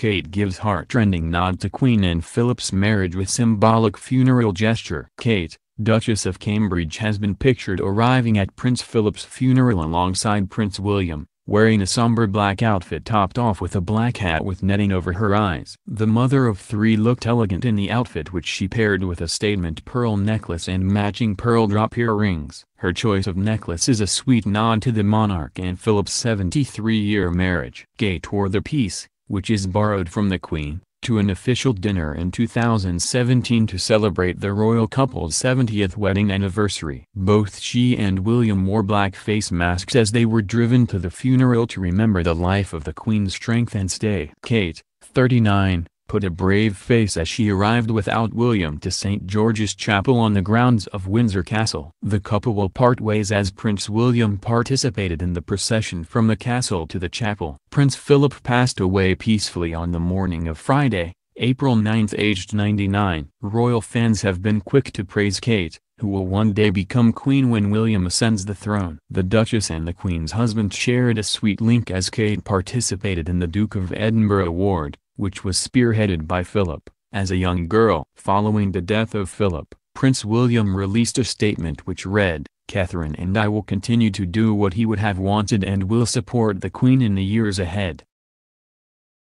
Kate gives heartrending nod to Queen and Philip's marriage with symbolic funeral gesture. Kate, Duchess of Cambridge has been pictured arriving at Prince Philip's funeral alongside Prince William, wearing a somber black outfit topped off with a black hat with netting over her eyes. The mother of three looked elegant in the outfit which she paired with a statement pearl necklace and matching pearl drop earrings. Her choice of necklace is a sweet nod to the monarch and Philip's 73-year marriage. Gay tore the piece, which is borrowed from the Queen, to an official dinner in 2017 to celebrate the royal couple's 70th wedding anniversary. Both she and William wore black face masks as they were driven to the funeral to remember the life of the Queen's strength and stay. Kate, 39, put a brave face as she arrived without William to St. George's Chapel on the grounds of Windsor Castle. The couple will part ways as Prince William participated in the procession from the castle to the chapel. Prince Philip passed away peacefully on the morning of Friday, April 9, aged 99. Royal fans have been quick to praise Kate, who will one day become queen when William ascends the throne. The Duchess and the Queen's husband shared a sweet link as Kate participated in the Duke of Edinburgh Award which was spearheaded by Philip. As a young girl, following the death of Philip, Prince William released a statement which read, Catherine and I will continue to do what he would have wanted and will support the Queen in the years ahead.